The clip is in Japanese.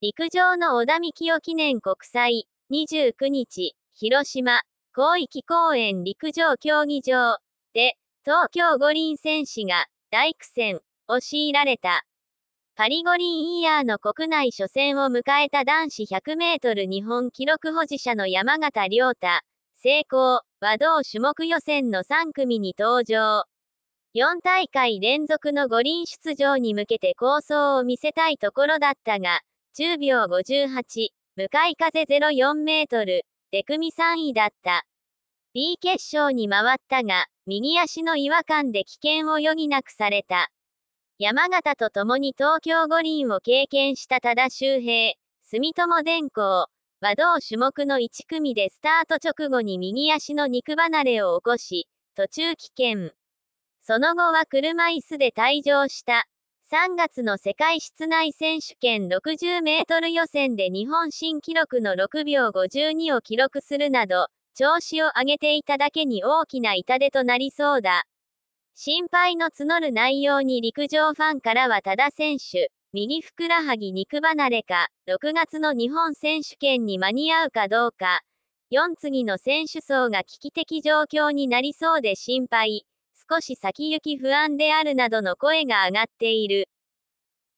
陸上の小田幹夫記念国際、29日、広島、広域公園陸上競技場で、東京五輪選手が大苦戦を強いられた。パリ五輪イヤーの国内初戦を迎えた男子100メートル日本記録保持者の山形良太、成功は同種目予選の3組に登場。4大会連続の五輪出場に向けて構想を見せたいところだったが、10秒58、向かい風04メートル、デ組3位だった。B 決勝に回ったが、右足の違和感で危険を余儀なくされた。山形と共に東京五輪を経験した多田修平、住友電工、和同種目の1組でスタート直後に右足の肉離れを起こし、途中棄権。その後は車椅子で退場した。3月の世界室内選手権60メートル予選で日本新記録の6秒52を記録するなど、調子を上げていただけに大きな痛手となりそうだ。心配の募る内容に陸上ファンからは多田選手、右ふくらはぎ肉離れか、6月の日本選手権に間に合うかどうか、4次の選手層が危機的状況になりそうで心配。少し先行き不安であるなどの声が上がっている。